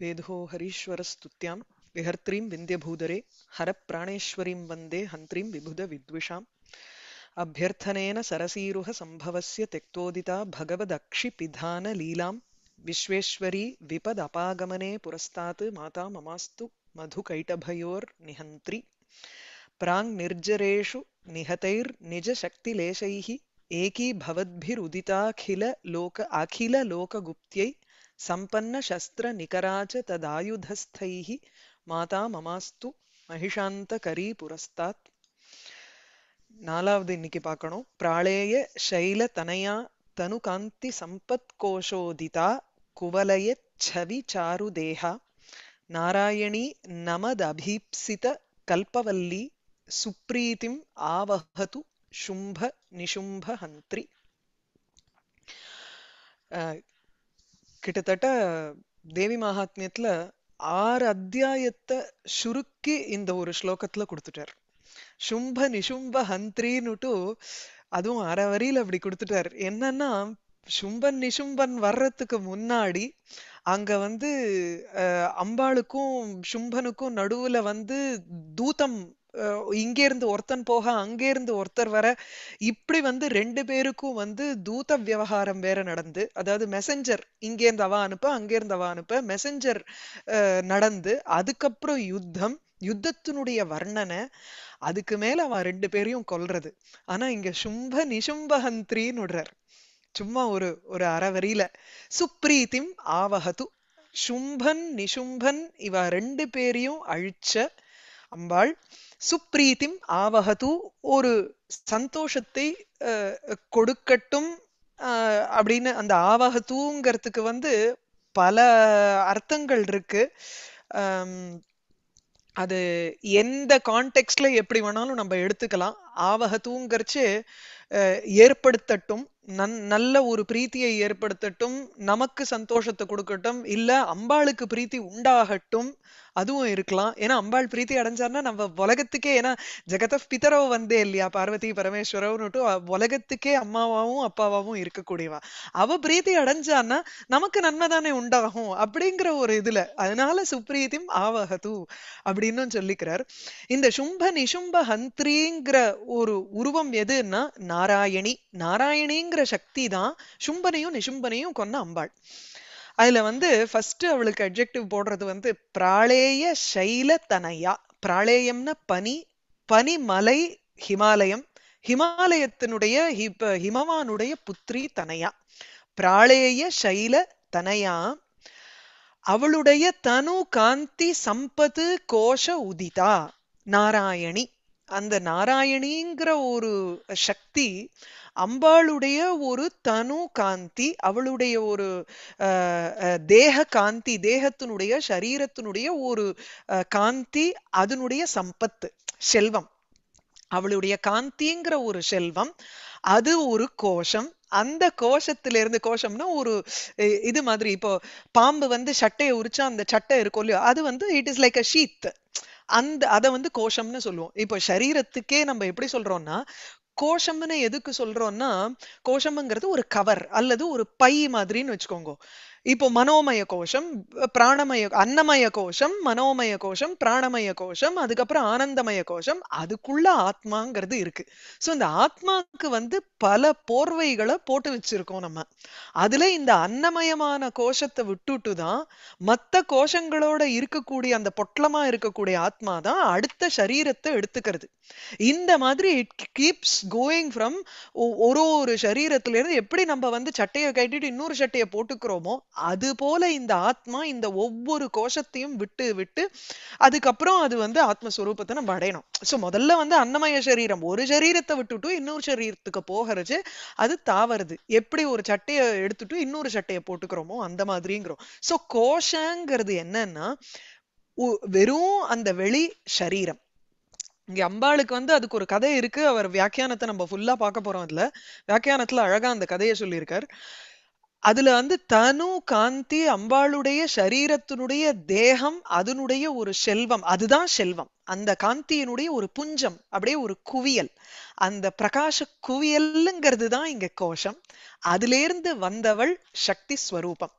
वेदो हरीश्वरस्तुत्यां विहर्त्रीं विन्द्यभूदरे हरप्राणेश्वरीं वन्दे हन्त्रीं विबुधविद्विषाम् अभ्यर्थनेन सरसीरुह सम्भवस्य त्यक्तोदिता भगवदक्षिपिधानलीलां विश्वेश्वरी विपदपागमने पुरस्तात् माता ममास्तु मधुकैटभयोर्निहन्त्री प्राङ्निर्जरेषु निहतैर्निजशक्तिलेशैः एकीभवद्भिरुदिताखिललोक अखिललोकगुप्त्यै ಸಂಪನ್ನ ಶಸ್ತ್ರ ನಿಕರಾಚ ಮಾತಾ ಮಮಾಸ್ತು ಮಹಿಷಾಂತ ಕರಿ ತಯುಧಸ್ಥೈ ಮಾತಸ್ತು ಮಹಿಷಾಂತಕರೀಪುರೂ ಕಾಂತಿ ಚಾರುದೆಹ ನಾರಾಯಣೀ ನಮದಭೀಪ್ತಲ್ಪವಲ್ೀ ಸುಪ್ರೀತಿ ಶುಂಭ ನಿಶುಂಭಹಂತ್ರಿ கிட்டத்தட்ட தேவி மகாத்மியத்துல ஆறு அத்தியாயத்தை சுருக்கி இந்த ஒரு ஸ்லோகத்துல கொடுத்துட்டார் சும்ப நிசும்ப ஹந்திரின்னுட்டு அதுவும் அரை வரியில அப்படி கொடுத்துட்டார் என்னன்னா சும்பன் நிசும்பன் வர்றதுக்கு முன்னாடி அங்க வந்து அம்பாளுக்கும் சும்பனுக்கும் நடுவுல வந்து தூதம் இங்க இருந்து ஒருத்தன் போக அங்கே இருந்து ஒருத்தர் வர இப்படி வந்து ரெண்டு பேருக்கும் வந்து தூத விவகாரம் வேற நடந்து அதாவது மெசஞ்சர் இங்கேருந்து அவ அனுப்ப அங்கேருந்து அவ அனுப்ப மெசஞ்சர் நடந்து அதுக்கப்புறம் யுத்தம் யுத்தத்தினுடைய வர்ணனை அதுக்கு மேல அவ ரெண்டு பேரையும் கொல்றது ஆனா இங்க சும்ப நிசும்பஹந்திரின்னு சும்மா ஒரு ஒரு அறவரியில சுப்ரீதிம் ஆவகது சும்பன் நிசும்பன் இவ ரெண்டு பேரையும் அழிச்ச அம்பாள் சுப்ரீத்திம் ஆவகது ஒரு சந்தோஷத்தை கொடுக்கட்டும் அப்படின்னு அந்த ஆவகத்துங்கிறதுக்கு வந்து பல அர்த்தங்கள் இருக்கு அது எந்த கான்டெக்ட்ல எப்படி வேணாலும் நம்ம எடுத்துக்கலாம் தூங்கிறச்சு ஏற்படுத்தட்டும் நன் நல்ல ஒரு பிரீத்தியை ஏற்படுத்தட்டும் நமக்கு சந்தோஷத்தை கொடுக்கட்டும் இல்ல அம்பாளுக்கு பிரீத்தி உண்டாகட்டும் அதுவும் இருக்கலாம் ஏன்னா அம்பாள் பிரீத்தி அடைஞ்சார்னா நம்ம உலகத்துக்கே ஏன்னா ஜெகத பிதரோ வந்தே இல்லையா பார்வதி பரமேஸ்வரவன்னுட்டு உலகத்துக்கே அம்மாவாவும் அப்பாவாவும் இருக்கக்கூடியவா அவ பிரீத்தி அடைஞ்சான்னா நமக்கு நன்மை தானே உண்டாகும் அப்படிங்கிற ஒரு இதுல அதனால சுப்ரீதிம் ஆவகது அப்படின்னு சொல்லிக்கிறார் இந்த சும்ப நிசும்ப ஹந்திரிங்கிற ஒரு உருவம் எதுன்னா நாராயணி நாராயணிங்கிற சக்தி தான் சும்பனையும் நிசும்பனையும் கொன்ன அம்பாள் அதுல வந்து ஃபர்ஸ்ட் அவளுக்கு அப்ஜெக்டிவ் போடுறது வந்து பிராளேய சைல தனையா பிராளேயம்னா பனி பனிமலை ஹிமாலயம் ஹிமாலயத்தினுடைய ஹிமவானுடைய புத்திரி தனையா பிராளேய சைல தனையா அவளுடைய தனு காந்தி சம்பது கோஷ உதிதா நாராயணி அந்த நாராயணிங்கிற ஒரு சக்தி அம்பாளுடைய ஒரு தனு காந்தி அவளுடைய ஒரு தேக காந்தி தேகத்தினுடைய சரீரத்தினுடைய ஒரு காந்தி அதனுடைய சம்பத்து செல்வம் அவளுடைய காந்திங்கிற ஒரு செல்வம் அது ஒரு கோஷம் அந்த கோஷத்துல இருந்து கோஷம்னா ஒரு இது மாதிரி இப்போ பாம்பு வந்து சட்டையை உரிச்சா அந்த சட்டை இருக்கும் இல்லையோ அது வந்து it is like a sheath அந்த அதை வந்து கோஷம்னு சொல்லுவோம் இப்போ சரீரத்துக்கே நம்ம எப்படி சொல்றோம்னா கோஷம்னு எதுக்கு சொல்றோம்னா கோஷம்ங்கிறது ஒரு கவர் அல்லது ஒரு பை மாதிரின்னு வச்சுக்கோங்க இப்போ மனோமய கோஷம் பிராணமய அன்னமய கோஷம் மனோமய கோஷம் பிராணமய கோஷம் அதுக்கப்புறம் ஆனந்தமய கோஷம் அதுக்குள்ள ஆத்மாங்கிறது இருக்கு ஸோ இந்த ஆத்மாவுக்கு வந்து பல போர்வைகளை போட்டு வச்சிருக்கோம் நம்ம அதுல இந்த அன்னமயமான கோஷத்தை விட்டுட்டு தான் மற்ற கோஷங்களோட இருக்கக்கூடிய அந்த பொட்டலமா இருக்கக்கூடிய ஆத்மா தான் அடுத்த சரீரத்தை எடுத்துக்கிறது இந்த மாதிரி இட் கீப்ஸ் கோயிங் ஃப்ரம் ஒரு ஒரு சரீரத்திலேருந்து எப்படி நம்ம வந்து சட்டையை கட்டிட்டு இன்னொரு சட்டையை போட்டுக்கிறோமோ அது போல இந்த ஆத்மா இந்த ஒவ்வொரு கோஷத்தையும் விட்டு விட்டு அதுக்கப்புறம் அது வந்து ஆத்மஸ்வரூபத்தை நம்ம அடையணும் ஸோ முதல்ல வந்து அன்னமய சரீரம் ஒரு சரீரத்தை விட்டுட்டு இன்னொரு சரீரத்துக்கு போகிறது அது தாவறது எப்படி ஒரு சட்டையை எடுத்துட்டு இன்னொரு சட்டையை போட்டுக்கிறோமோ அந்த மாதிரிங்கிறோம் ஸோ கோஷங்கிறது என்னன்னா வெறும் அந்த வெளி சரீரம் இங்க அம்பாளுக்கு வந்து அதுக்கு ஒரு கதை இருக்கு அவர் வியாக்கியானத்தை நம்ம ஃபுல்லா பார்க்க போறோம் அதுல வியாக்கியானத்துல அழகா அந்த கதையை சொல்லியிருக்காரு அதுல வந்து தனு காந்தி அம்பாளுடைய சரீரத்தினுடைய தேகம் அதனுடைய ஒரு செல்வம் அதுதான் செல்வம் அந்த காந்தியினுடைய ஒரு புஞ்சம் அப்படியே ஒரு குவியல் அந்த பிரகாச குவியல்ங்கிறது தான் இங்க கோஷம் இருந்து வந்தவள் சக்தி ஸ்வரூபம்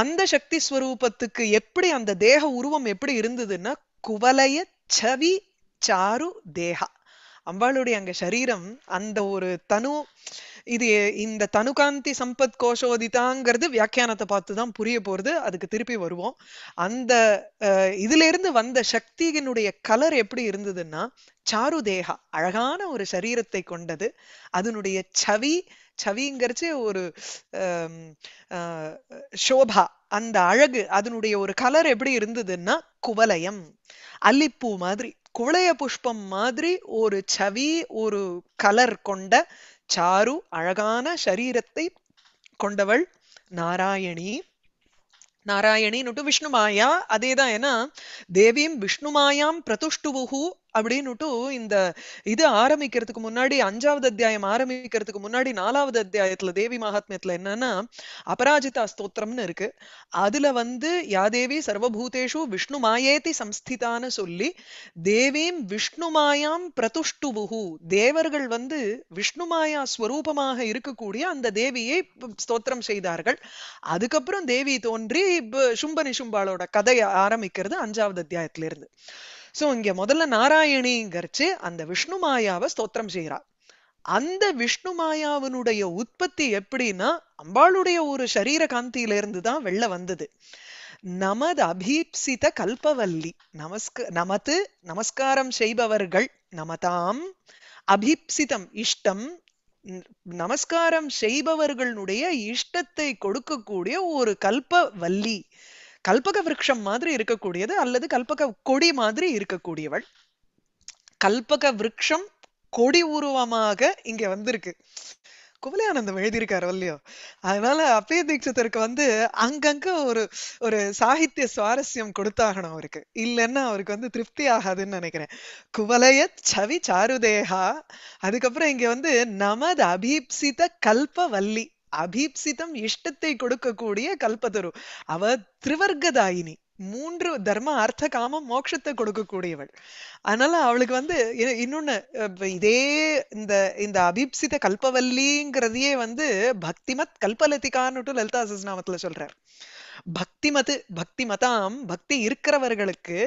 அந்த சக்தி ஸ்வரூபத்துக்கு எப்படி அந்த தேக உருவம் எப்படி இருந்ததுன்னா குவலைய சவி சாரு தேகா அம்பாளுடைய அங்க சரீரம் அந்த ஒரு தனு இது இந்த தனுகாந்தி சம்பத் கோஷோதிதாங்கிறது வியாக்கியானத்தை பார்த்து தான் புரிய போறது அதுக்கு திருப்பி வருவோம் அந்த இதுல இருந்து வந்த சக்தியினுடைய கலர் எப்படி இருந்ததுன்னா சாரு தேகா அழகான ஒரு சரீரத்தை கொண்டது அதனுடைய சவி சவிங்கிறச்சு ஒரு சோபா அந்த அழகு அதனுடைய ஒரு கலர் எப்படி இருந்ததுன்னா குவலயம் அல்லிப்பூ மாதிரி குவளைய புஷ்பம் மாதிரி ஒரு சவி ஒரு கலர் கொண்ட சாரு அழகான சரீரத்தை கொண்டவள் நாராயணி நாராயணின்னுட்டு விஷ்ணுமாயா அதேதான் ஏன்னா தேவியும் விஷ்ணுமாயாம் பிரதுஷ்டுவுகு அப்படின்னுட்டு இந்த இது ஆரம்பிக்கிறதுக்கு முன்னாடி அஞ்சாவது அத்தியாயம் ஆரம்பிக்கிறதுக்கு முன்னாடி நாலாவது அத்தியாயத்துல தேவி மகாத்மியத்துல என்னன்னா அபராஜிதா ஸ்தோத்திரம்னு இருக்கு அதுல வந்து யாதேவி சர்வபூதேஷு விஷ்ணு மாயேதி சம்ஸ்திதான்னு சொல்லி தேவீம் விஷ்ணு மாயாம் பிரதுஷ்டுபுகு தேவர்கள் வந்து விஷ்ணு மாயா ஸ்வரூபமாக இருக்கக்கூடிய அந்த தேவியை ஸ்தோத்திரம் செய்தார்கள் அதுக்கப்புறம் தேவி தோன்றி சும்ப சும்பாலோட கதையை ஆரம்பிக்கிறது அஞ்சாவது அத்தியாயத்திலிருந்து சோ இங்க முதல்ல நாராயணிங்கிறச்சு அந்த விஷ்ணு மாயாவை ஸ்தோத்திரம் செய்யறா அந்த விஷ்ணு மாயாவினுடைய உற்பத்தி எப்படின்னா அம்பாளுடைய ஒரு சரீர காந்தியிலிருந்து தான் வெளில வந்தது நமது அபீப்சித கல்பவல்லி நமஸ்க நமது நமஸ்காரம் செய்பவர்கள் நமதாம் அபீப்சிதம் இஷ்டம் நமஸ்காரம் செய்பவர்களுடைய இஷ்டத்தை கொடுக்கக்கூடிய ஒரு கல்பவல்லி கல்பக விருட்சம் மாதிரி இருக்கக்கூடியது அல்லது கல்பக கொடி மாதிரி இருக்கக்கூடியவள் கல்பக விருட்சம் கொடி உருவமாக இங்க வந்திருக்கு குமலியானந்தம் எழுதியிருக்காரு இல்லையோ அதனால அப்பய தீட்சத்திற்கு வந்து அங்கங்க ஒரு ஒரு சாகித்ய சுவாரஸ்யம் கொடுத்தாகணும் அவருக்கு இல்லைன்னா அவருக்கு வந்து திருப்தி ஆகாதுன்னு நினைக்கிறேன் குவலைய சவி சாருதேகா அதுக்கப்புறம் இங்க வந்து நமது அபீப்சித கல்பவல்லி அபீப்சிதம் இஷ்டத்தை கொடுக்கக்கூடிய கல்பதரு அவ திருவர்கதாயினி மூன்று தர்ம அர்த்த காம மோட்சத்தை கொடுக்கக்கூடியவள் அதனால அவளுக்கு வந்து இன்னொன்னு இதே இந்த இந்த அபிப்சித கல்பவல்லிங்கிறதையே வந்து பக்திமத் கல்பலத்திகான்னு லலிதா சஸ்நாமத்துல சொல்றார் பக்திமது பக்தி மதாம் பக்தி இருக்கிறவர்களுக்கு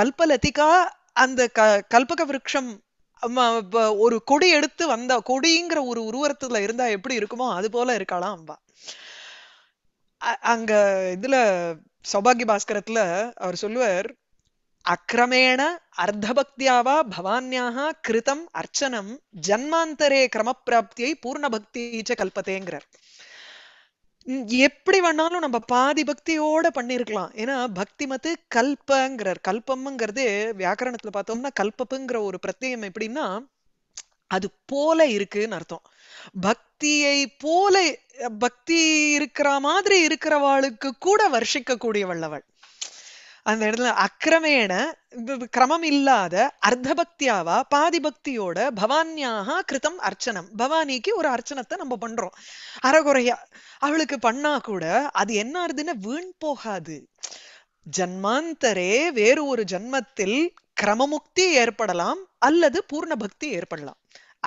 கல்பலதிகா அந்த க கல்பக விருட்சம் ஒரு கொடி எடுத்து வந்த கொடிங்கிற ஒரு உருவரத்துல இருந்தா எப்படி இருக்குமோ அது போல இருக்காளாம் அம்பா அங்க இதுல சௌபாகி பாஸ்கரத்துல அவர் சொல்லுவார் அக்கிரமேண அர்த்தபக்தியாவா பவான்யாக கிருதம் அர்ச்சனம் ஜன்மாந்தரே கிரமப்பிராப்தியை பூர்ண பக்தியை கல்பத்தேங்கிறார் எப்படி வேணாலும் நம்ம பாதி பக்தியோட பண்ணிருக்கலாம் ஏன்னா பக்தி மத்து கல்பங்கிறார் கல்பம்ங்கிறது வியாக்கரணத்துல பார்த்தோம்னா கல்பப்புங்கிற ஒரு பிரத்யம் எப்படின்னா அது போல இருக்குன்னு அர்த்தம் பக்தியை போல பக்தி இருக்கிற மாதிரி இருக்கிறவாளுக்கு கூட வருஷிக்க கூடிய அவள் அந்த இடத்துல அக்கிரமேண கிரமம் இல்லாத அர்த்த பக்தியாவா பாதி பக்தியோட பவானியாக கிருத்தம் அர்ச்சனம் பவானிக்கு ஒரு அர்ச்சனத்தை நம்ம பண்றோம் அறகுறையா அவளுக்கு பண்ணா கூட அது என்ன ஆறுதுன்னு வீண் போகாது ஜன்மாந்தரே வேறு ஒரு ஜன்மத்தில் கிரமமுக்தி ஏற்படலாம் அல்லது பூர்ண பக்தி ஏற்படலாம்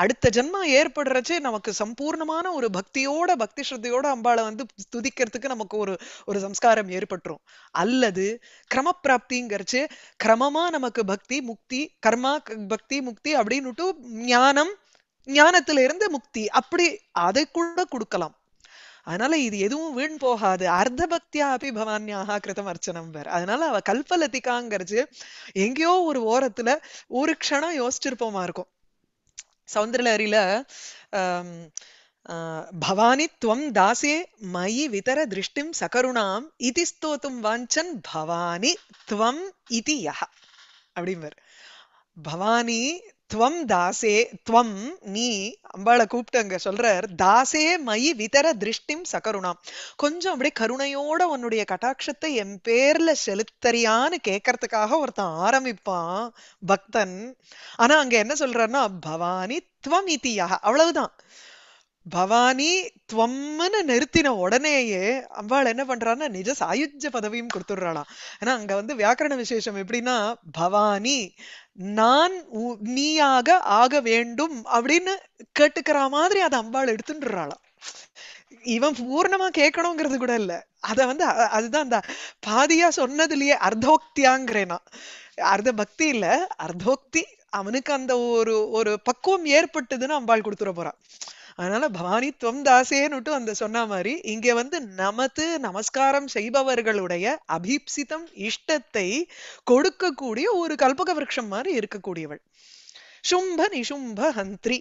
அடுத்த ஜென்மம் ஏற்படுறச்சே நமக்கு சம்பூர்ணமான ஒரு பக்தியோட பக்தி ஸ்ரத்தையோட அம்பாளை வந்து துதிக்கிறதுக்கு நமக்கு ஒரு ஒரு சம்ஸ்காரம் ஏற்பட்டுரும் அல்லது கிரமப்பிராப்திங்கிறச்சு கிரமமா நமக்கு பக்தி முக்தி கர்மா பக்தி முக்தி அப்படின்னுட்டு ஞானம் ஞானத்துல இருந்து முக்தி அப்படி அதை கூட கொடுக்கலாம் அதனால இது எதுவும் வீண் போகாது அர்த்த பக்தியா அபி பவான்யாக கிருதம் அர்ச்சனம் வேற அதனால அவ கல்பலத்திகாங்கிறது எங்கேயோ ஒரு ஓரத்துல ஒரு க்ஷணம் யோசிச்சிருப்போமா இருக்கும் സൗന്ദര്യലഹരിയില ഭവാനി ത്വം ദാസേ മയി വിതര ദൃഷ്ടിം സകരുണാം ഇതി സ്തോത്തും വാഞ്ചൻ ഭവാനി ത്വം ഇതി യഹ அப்படிம்பார் பவானி துவம் தாசே துவம் நீ அம்பாளை கூப்பிட்டு அங்க சொல்றார் தாசே மயி விதர திருஷ்டிம் சகருணாம் கொஞ்சம் அப்படி கருணையோட உன்னுடைய கட்டாட்சத்தை என் பேர்ல செலுத்தறியான்னு கேட்கறதுக்காக ஒருத்தன் ஆரம்பிப்பான் பக்தன் ஆனா அங்க என்ன சொல்றாருன்னா பவானி துவம் இத்தியாக அவ்வளவுதான் பவானி துவம்னு நிறுத்தின உடனேயே அம்பாள் என்ன பண்றான்னா நிஜ சாயுஜ பதவியும் கொடுத்துடுறாளாம் ஏன்னா அங்க வந்து வியாக்கரண விசேஷம் எப்படின்னா பவானி நான் நீயாக ஆக வேண்டும் அப்படின்னு கேட்டுக்கிற மாதிரி அதை அம்பாள் எடுத்துட்டுறாளாம் இவன் பூர்ணமா கேட்கணுங்கிறது கூட இல்ல அத வந்து அதுதான் அந்த பாதியா சொன்னதுலயே அர்த்தோக்தியாங்கிறேனா அர்த்த பக்தி இல்ல அர்த்தோக்தி அவனுக்கு அந்த ஒரு ஒரு பக்குவம் ஏற்பட்டதுன்னு அம்பாள் கொடுத்துட போறான் அதனால பவானித்வம் தாசேன்னுட்டு அந்த சொன்ன மாதிரி இங்க வந்து நமது நமஸ்காரம் செய்பவர்களுடைய அபிப்சிதம் இஷ்டத்தை கொடுக்கக்கூடிய ஒரு கல்பக விரக்ஷம் மாதிரி இருக்கக்கூடியவள் சும்ப நிசும்ப ஹந்திரி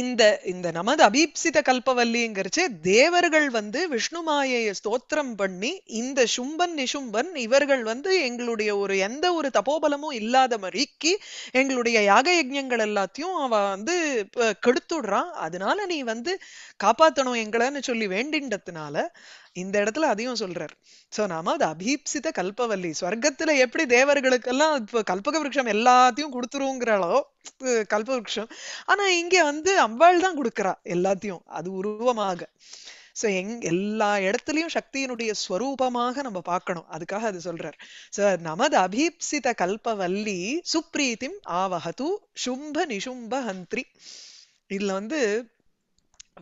இந்த இந்த நமது அபீப்சித கல்பவல்லிங்கிறச்சு தேவர்கள் வந்து விஷ்ணு மாயையை ஸ்தோத்திரம் பண்ணி இந்த சும்பன் நிஷும்பன் இவர்கள் வந்து எங்களுடைய ஒரு எந்த ஒரு தபோபலமும் இல்லாத மாதிரிக்கு எங்களுடைய யாக யஜங்கள் எல்லாத்தையும் அவ வந்து கெடுத்துடுறான் அதனால நீ வந்து காப்பாத்தணும் எங்களைன்னு சொல்லி வேண்டின்றதுனால இந்த இடத்துல அதையும் சொல்றார் சோ நாம அது அபீப்சித கல்பவல்லி ஸ்வர்க்கத்துல எப்படி தேவர்களுக்கெல்லாம் இப்போ கல்பக விருட்சம் எல்லாத்தையும் கொடுத்துருங்கிறாளோ கல்ப விருட்சம் ஆனா இங்க வந்து அம்பாள் தான் கொடுக்குறா எல்லாத்தையும் அது உருவமாக ஸோ எங் எல்லா இடத்துலையும் சக்தியினுடைய ஸ்வரூபமாக நம்ம பார்க்கணும் அதுக்காக அது சொல்றார் ஸோ நமது அபீப்சித கல்பவல்லி சுப்ரீதிம் ஆவஹது சும்ப நிஷும்ப ஹந்திரி இதுல வந்து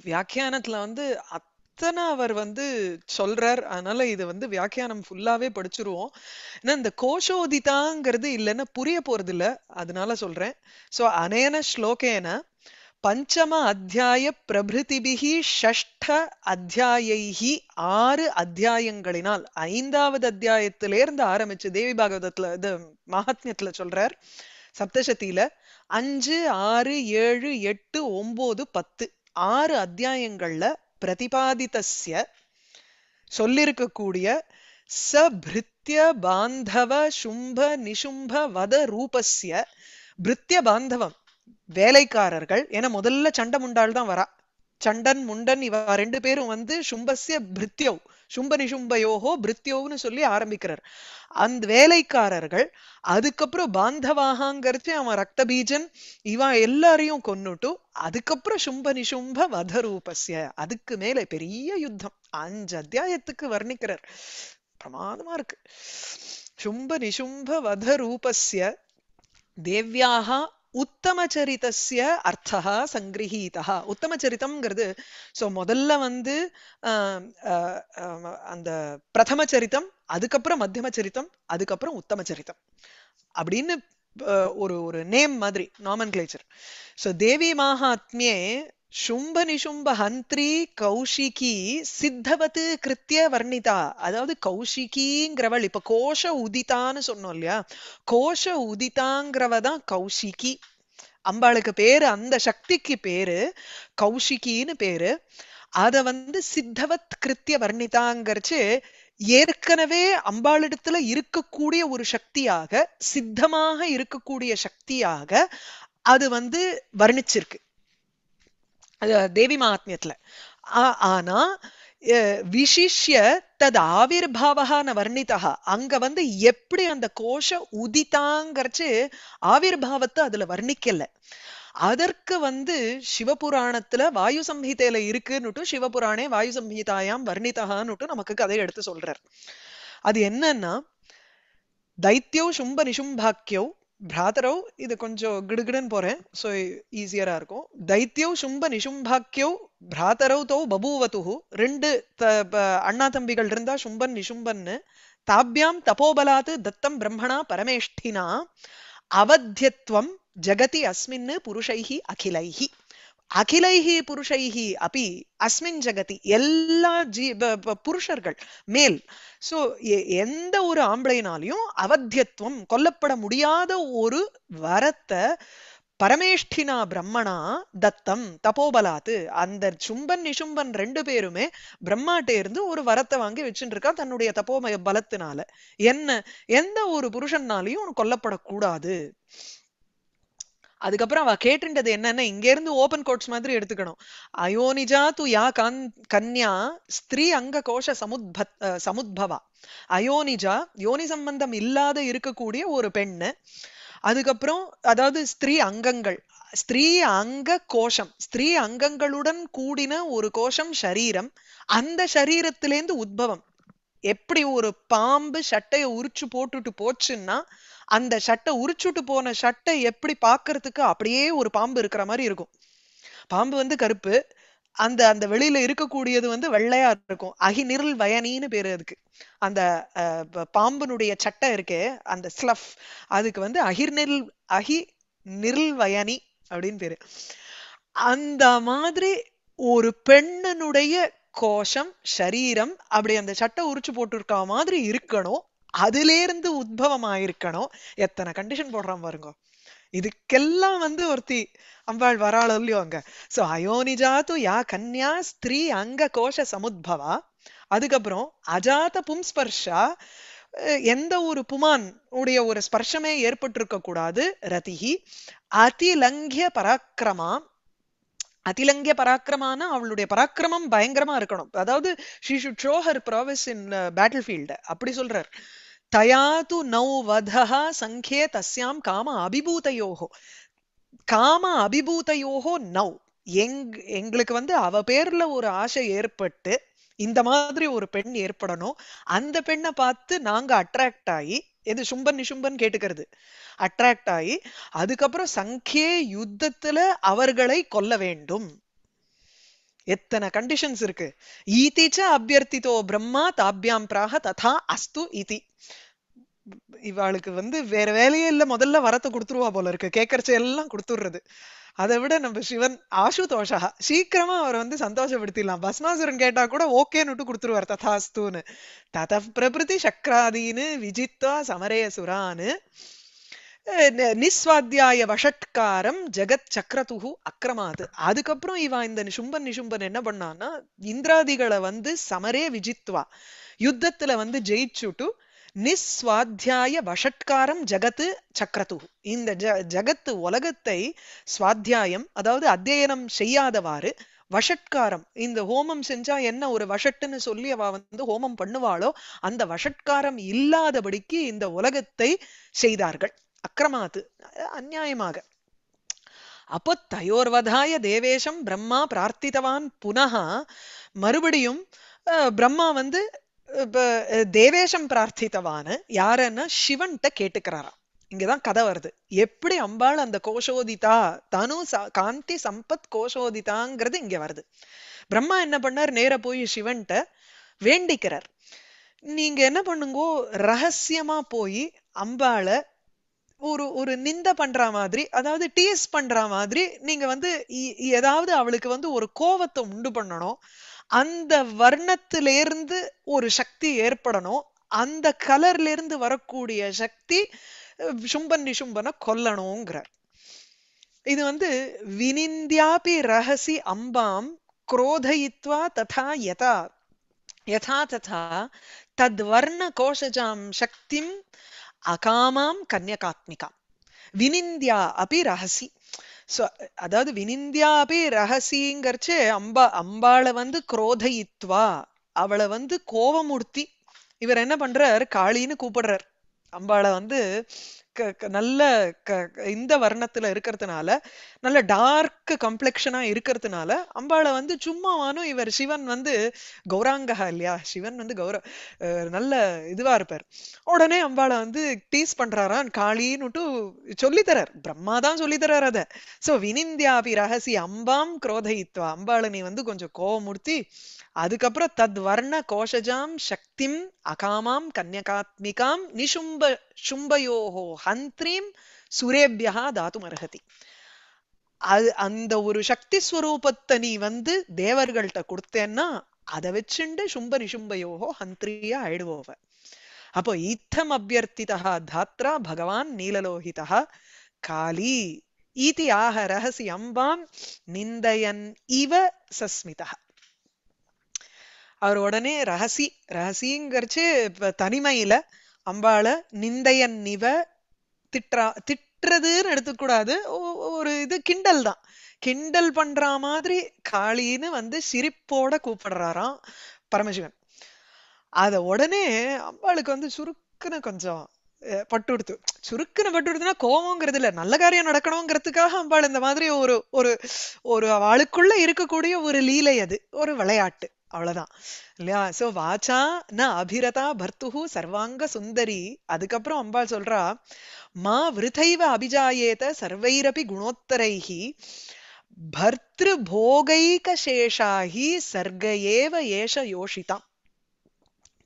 வியாக்கியானத்துல வந்து இத்தனை அவர் வந்து சொல்றார் அதனால இது வந்து வியாக்கியானம் ஃபுல்லாவே படிச்சிருவோம் ஏன்னா இந்த கோஷோதிதாங்கிறது இல்லைன்னா புரிய போறது இல்ல அதனால சொல்றேன் சோ அனேன ஸ்லோகேன பஞ்சம அத்தியாய பிரபிருதிபிகி ஷஷ்ட அத்தியாயி ஆறு அத்தியாயங்களினால் ஐந்தாவது அத்தியாயத்திலேருந்து ஆரம்பிச்சு தேவி பாகவதத்துல இது மகாத்மியத்துல சொல்றார் சப்தசதியில அஞ்சு ஆறு ஏழு எட்டு ஒன்பது பத்து ஆறு அத்தியாயங்கள்ல பிரதிபாதித்தஸ்ய சொல்லிருக்கக்கூடிய சபிருத்திய பாந்தவ சும்ப நிசும்ப வத ரூபஸ்ய பிருத்திய பாந்தவம் வேலைக்காரர்கள் என முதல்ல சண்டை முண்டாள் தான் வரா சண்டன் முண்டன் இவ ரெண்டு பேரும் வந்து சும்பஸ்ய பிருத்தியவ் சும்ப நிஷும்பயோகோ பிரித்யோன்னு சொல்லி ஆரம்பிக்கிறார் அந்த வேலைக்காரர்கள் அதுக்கப்புறம் பாந்தவாகாங்கிறது அவன் ரத்த பீஜன் இவன் எல்லாரையும் கொன்னுட்டு அதுக்கப்புறம் சும்ப நிஷும்ப வதரூபஸ்ய அதுக்கு மேல பெரிய யுத்தம் அஞ்சு அத்தியாயத்துக்கு வர்ணிக்கிறார் பிரமாதமா இருக்கு சும்ப நிஷும்ப வத ரூபஸ்ய உத்தமச்சரிதஸ்ய அர்த்தா சங்கிரகீதா உத்தமச்சரித்தம்ங்கிறது ஸோ முதல்ல வந்து அந்த பிரதம சரித்தம் அதுக்கப்புறம் மத்தியம சரித்தம் அதுக்கப்புறம் உத்தம சரித்தம் அப்படின்னு ஒரு ஒரு நேம் மாதிரி நாமன் கிளேச்சர் ஸோ தேவி மகாத்மியே சும்பனிசும்பஹந்திரி கௌஷிகி சித்தவத்து கிருத்திய வர்ணிதா அதாவது கௌஷிகிங்கிறவள் இப்ப கோஷ உதிதான்னு சொன்னோம் இல்லையா கோஷ உதிதாங்கிறவ தான் கௌஷிகி அம்பாளுக்கு பேரு அந்த சக்திக்கு பேரு கௌஷிகின்னு பேரு அத வந்து சித்தவத் கிருத்திய வர்ணிதாங்கிறச்சு ஏற்கனவே அம்பாளிடத்துல இருக்கக்கூடிய ஒரு சக்தியாக சித்தமாக இருக்கக்கூடிய சக்தியாக அது வந்து வர்ணிச்சிருக்கு அது தேவி மாத்மியத்தில் ஆனால் விசிஷ்ய தது பாவகான வர்ணித்தா அங்க வந்து எப்படி அந்த கோஷ உதித்தாங்கிறச்சு ஆவிர்பாவத்தை அதுல வர்ணிக்கல அதற்கு வந்து சிவபுராணத்துல வாயு சம்ஹிதையில இருக்குன்னுட்டு சிவபுராணே வாயு சம்ஹிதாயாம் வர்ணிதகான்னுட்டு நமக்கு கதை எடுத்து சொல்றார் அது என்னன்னா தைத்தியோ சும்ப நிசும்பாக்கியோ பிராதரவ் இது கொஞ்சம் கிடுகிடுன்னு போறேன் ஸோ ஈஸியரா இருக்கும் தைத்தியவ் சும்ப நிசும்பாக்கியவ் பிராதரவ் தௌ பபூவத்துஹு ரெண்டு அண்ணா தம்பிகள் இருந்தா சும்பன் நிஷும்பன் தாபியாம் தபோபலாத்து தத்தம் பிரம்மணா பரமேஷ்டினா அவத்தியத்துவம் ஜகதி அஸ்மின்னு புருஷைஹி அகிலைஹி அகிலைஹி புருஷைஹி அப்படி அஸ்மின் ஜகதி எல்லா ஜீ புருஷர்கள் மேல் ஸோ எந்த ஒரு ஆம்பளைனாலையும் அவத்தியத்துவம் கொல்லப்பட முடியாத ஒரு வரத்தை பரமேஷ்டினா பிரம்மணா தத்தம் தபோபலாத்து அந்த சும்பன் நிஷும்பன் ரெண்டு பேருமே பிரம்மாட்டே இருந்து ஒரு வரத்தை வாங்கி வச்சுட்டு இருக்கா தன்னுடைய தப்போமய பலத்தினால என்ன எந்த ஒரு புருஷன்னாலையும் கொல்லப்படக்கூடாது அதுக்கப்புறம் அவ கேட்டுன்றது என்னன்னா இங்க இருந்து ஓபன் கோட்ஸ் மாதிரி எடுத்துக்கணும் அயோனிஜா து யா கன் கன்யா ஸ்திரீ அங்க கோஷ சமுத்ப சமுத்பவா அயோனிஜா யோனி சம்பந்தம் இல்லாத இருக்கக்கூடிய ஒரு பெண்ணு அதுக்கப்புறம் அதாவது ஸ்திரீ அங்கங்கள் ஸ்திரீ அங்க கோஷம் ஸ்திரீ அங்கங்களுடன் கூடின ஒரு கோஷம் சரீரம் அந்த சரீரத்திலேந்து உத்பவம் எப்படி ஒரு பாம்பு சட்டையை உரிச்சு போட்டுட்டு போச்சுன்னா அந்த சட்டை உரிச்சுட்டு போன சட்டை எப்படி பாக்குறதுக்கு அப்படியே ஒரு பாம்பு இருக்கிற மாதிரி இருக்கும் பாம்பு வந்து கருப்பு அந்த அந்த வெளியில இருக்கக்கூடியது வந்து வெள்ளையா இருக்கும் அகிநிரல் வயனின்னு பேரு அதுக்கு அந்த பாம்புனுடைய சட்டை இருக்கு அந்த ஸ்லஃப் அதுக்கு வந்து அகிர்நிரல் அகி நிரல் வயனி அப்படின்னு பேரு அந்த மாதிரி ஒரு பெண்ணனுடைய கோஷம் ஷரீரம் அப்படி அந்த சட்டை உரிச்சு போட்டிருக்க மாதிரி இருக்கணும் அதிலேருந்து உத்பவமாயிருக்கணும் எத்தனை கண்டிஷன் போடுறான் பாருங்க இதுக்கெல்லாம் வந்து ஒருத்தி அம்பாள் வராள இல்லையோ அங்க சோ அயோனிஜாத்து யா கன்யா ஸ்திரீ அங்க கோஷ சமுத்பவா அதுக்கப்புறம் அஜாத பும்ஸ்பர்ஷா எந்த ஒரு புமான் உடைய ஒரு ஸ்பர்ஷமே ஏற்பட்டிருக்க கூடாது ரதிஹி அதிலங்கிய பராக்கிரமா அதிலங்கிய பராக்கிரமான அவளுடைய பராக்கிரமம் பயங்கரமா இருக்கணும் அதாவது she should show her prowess in battle field அப்படி சொல்றார் தயா து நௌ வதா சங்கே தஸ்யாம் காம அபிபூதையோகோ காம அபிபூதையோகோ நௌ எங் எங்களுக்கு வந்து அவ பேர்ல ஒரு ஆசை ஏற்பட்டு இந்த மாதிரி ஒரு பெண் ஏற்படணும் அந்த பெண்ணை பார்த்து நாங்க அட்ராக்ட் ஆகி எது சும்பன் நிஷும்பன் கேட்டுக்கிறது அட்ராக்ட் ஆகி அதுக்கப்புறம் சங்கே யுத்தத்துல அவர்களை கொல்ல வேண்டும் எத்தனை கண்டிஷன்ஸ் இருக்கு ஈதிச்ச அபியர்த்தித்தோ பிரம்மா தாபியாம் பிராக ததா அஸ்து இதி இவாளுக்கு வந்து வேற வேலையே இல்ல முதல்ல வரத்தை கொடுத்துருவா போல இருக்கு கேக்கறச்ச எல்லாம் கொடுத்துடுறது அதை விட நம்ம சிவன் ஆசுதோஷா சீக்கிரமா அவரை வந்து சந்தோஷப்படுத்திடலாம் பஸ்மாசுரன் கேட்டா கூட ஓகேன்னு கொடுத்துருவார் ததாஸ்துன்னு தத பிரபிருதி சக்ராதீன்னு விஜித்வா சமரேசுரான்னு நிஸ்வாத்தியாய வஷட்காரம் ஜெகத் சக்கரதுகு அக்கிரமாது அதுக்கப்புறம் இவா இந்த நிஷும்பன் நிஷும்பன் என்ன பண்ணான்னா இந்திராதிகளை வந்து சமரே விஜித்வா யுத்தத்துல வந்து ஜெயிச்சுட்டு நிஸ்வாத்தியாய வஷட்காரம் ஜகத்து சக்கரத்து இந்த ஜ ஜகத்து உலகத்தை சுவாத்தியாயம் அதாவது அத்தியனம் செய்யாதவாறு வஷட்காரம் இந்த ஹோமம் செஞ்சா என்ன ஒரு வஷட்டுன்னு சொல்லி அவ வந்து ஹோமம் பண்ணுவாளோ அந்த வஷட்காரம் இல்லாதபடிக்கு இந்த உலகத்தை செய்தார்கள் அக்கிரமாத்து அந்நியாயமாக அப்போ தயோர்வதாய தேவேஷம் பிரம்மா பிரார்த்தித்தவான் புனகா மறுபடியும் பிரம்மா வந்து தேவேஷம் பிரார்த்தித்தவான யாருன்னா சிவன்கிட்ட கேட்டுக்கிறாராம் இங்கதான் கதை வருது எப்படி அம்பாள் அந்த கோஷோதிதா தனு காந்தி சம்பத் கோஷோதிதாங்கிறது இங்க வருது பிரம்மா என்ன பண்ணார் நேர போய் சிவன்ட்ட வேண்டிக்கிறார் நீங்க என்ன பண்ணுங்கோ ரகசியமா போய் அம்பாளை ஒரு ஒரு நிந்த பண்ற மாதிரி அதாவது டீஸ் பண்ற மாதிரி நீங்க வந்து ஏதாவது அவளுக்கு வந்து ஒரு கோவத்தை உண்டு பண்ணணும் அந்த வர்ணத்திலேருந்து ஒரு சக்தி ஏற்படணும் அந்த கலர்ல இருந்து வரக்கூடிய சக்தி சும்பன் நிஷும்பனை கொல்லணுங்கிறார் இது வந்து வினிந்தியாபி ரகசி அம்பாம் குரோதயித்வா ததா யதா யதா ததா தத் வர்ண கோஷஜாம் சக்திம் அகாமாம் கன்யகாத்மிகா வினிந்தியா அபி ரகசி ஸோ அதாவது வினிந்தியாபி ரகசிங்கிறச்சு அம்பா அம்பாளை வந்து குரோதயித்வா அவளை வந்து கோவமூர்த்தி இவர் என்ன பண்றார் காளின்னு கூப்பிடுறார் அம்பாளை வந்து நல்ல இந்த வர்ணத்துல இருக்கிறதுனால நல்ல டார்க் கம்ப்ளெக்ஷனா இருக்கிறதுனால அம்பாளை வந்து சும்மாவானும் இவர் சிவன் வந்து கௌராங்கஹா இல்லையா சிவன் வந்து கௌர நல்ல இதுவா இருப்பார் உடனே அம்பாளை வந்து டீஸ் பண்றாரான் காளின்னுட்டு சொல்லித்தரார் பிரம்மா தான் சொல்லித்தரார் அதை சோ வினிந்தியாபி ரகசி அம்பாம் குரோதயித்வா அம்பாளை நீ வந்து கொஞ்சம் கோவமுறுத்தி அதுக்கப்புறம் தத் வர்ண கோஷஜாம் சக்திம் அகாமாம் கன்னியகாத்மிகாம் நிஷும்ப சும்பயோஹோ ஹந்திரீம் சுரேபியா தாத்துமர்ஹதி அது அந்த ஒரு சக்தி ஸ்வரூபத்தை நீ வந்து தேவர்கள்ட்ட கொடுத்தேன்னா அதை வச்சுண்டு சும்ப நிசும்பயோகோ ஹந்திரியா ஆயிடுவோவ அப்போ ஈத்தம் அபியர்த்திதா தாத்ரா பகவான் நீலலோகிதா காளி ஈதி ஆக ரகசி அம்பாம் நிந்தயன் இவ சஸ்மிதா அவர் உடனே ரகசி ரகசிங்கிறச்சு தனிமையில அம்பாளை நிந்தையன் நிவ திட்டா திட்டுறதுன்னு எடுத்துக்கூடாது ஒரு இது கிண்டல் தான் கிண்டல் பண்ற மாதிரி காளின்னு வந்து சிரிப்போட கூப்பிடுறாராம் பரமசிவன் அத உடனே அம்பாளுக்கு வந்து சுருக்குன்னு கொஞ்சம் பட்டு உடுத்து சுருக்குன்னு பட்டு எடுத்துனா கோபங்கிறது இல்லை நல்ல காரியம் நடக்கணுங்கிறதுக்காக அம்பாள் இந்த மாதிரி ஒரு ஒரு ஒரு அவளுக்குள்ள இருக்கக்கூடிய ஒரு லீலை அது ஒரு விளையாட்டு அவ்வளவுதான் இல்லையா சோ வாச்சா ந அபிரதா பர்த்துஹு சர்வாங்க சுந்தரி அதுக்கப்புறம் அம்பாள் சொல்றா மா விருதைவ அபிஜாயேத சர்வைரபி குணோத்தரைஹி பர்திருபோகைகசேஷாகி சர்க்கையேவ ஏஷ யோஷிதாம்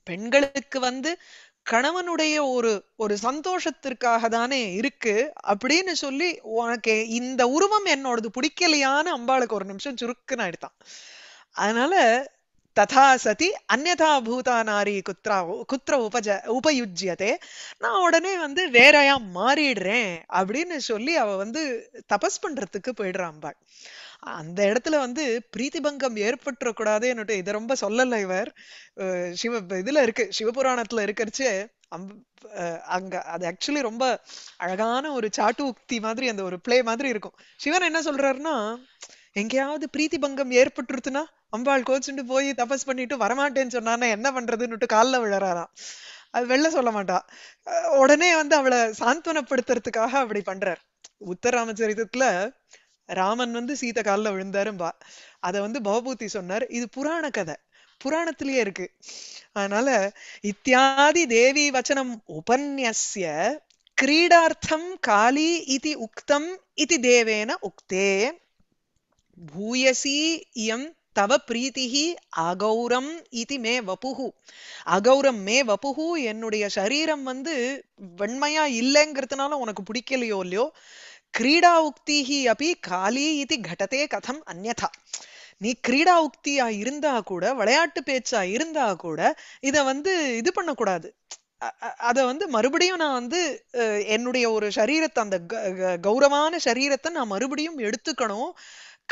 பெண்களுக்கு வந்து கணவனுடைய ஒரு ஒரு சந்தோஷத்திற்காக தானே இருக்கு அப்படின்னு சொல்லி உனக்கு இந்த உருவம் என்னோடது பிடிக்கலையான்னு அம்பாளுக்கு ஒரு நிமிஷம் சுருக்குன்னு ஆயிடுதான் அதனால ததா சதி அந்நதா பூதா நாரி குத்ரா குத்ர உபஜ உபயுஜியதே நான் உடனே வந்து வேறையா மாறிடுறேன் அப்படின்னு சொல்லி அவ வந்து தபஸ் பண்றதுக்கு போயிடுறாம்பாள் அந்த இடத்துல வந்து பங்கம் ஏற்பட்டுற கூடாது என்னட்டு இதை ரொம்ப சொல்லல இவர் சிவ இதுல இருக்கு சிவபுராணத்துல இருக்கிறச்சு அங்க அது ஆக்சுவலி ரொம்ப அழகான ஒரு சாட்டு உக்தி மாதிரி அந்த ஒரு பிளே மாதிரி இருக்கும் சிவன் என்ன சொல்றாருன்னா எங்கேயாவது பிரீத்தி பங்கம் ஏற்பட்டுருத்துனா அம்பாள் கோச்சுண்டு போய் தபஸ் பண்ணிட்டு வரமாட்டேன்னு சொன்னான்னா என்ன பண்றதுன்னுட்டு காலில் விழறாராம் அது வெளில சொல்ல மாட்டா உடனே வந்து அவளை சாந்தனப்படுத்துறதுக்காக அப்படி பண்றார் உத்தராமச்சரிதத்துல ராமன் வந்து சீத காலில் விழுந்தாரும்பா அதை வந்து பவபூத்தி சொன்னார் இது புராண கதை புராணத்திலேயே இருக்கு அதனால இத்தியாதி தேவி வச்சனம் உபன்யசிய கிரீடார்த்தம் காளி இது உக்தம் இது தேவேன உக்தே பூயசி இயம் தவ பிரீத்திகி அகௌரம் இது மே வப்புகு அகௌரம் மே வப்புகு என்னுடைய சரீரம் வந்து வெண்மையா இல்லைங்கிறதுனால உனக்கு பிடிக்கலையோ இல்லையோ கிரீடா உக்திஹி அப்படி காலி இது கட்டத்தே கதம் அந்நதா நீ கிரீடா உக்தியா இருந்தா கூட விளையாட்டு பேச்சா இருந்தா கூட இத வந்து இது பண்ணக்கூடாது அத வந்து மறுபடியும் நான் வந்து என்னுடைய ஒரு சரீரத்தை அந்த கௌரவமான சரீரத்தை நான் மறுபடியும் எடுத்துக்கணும்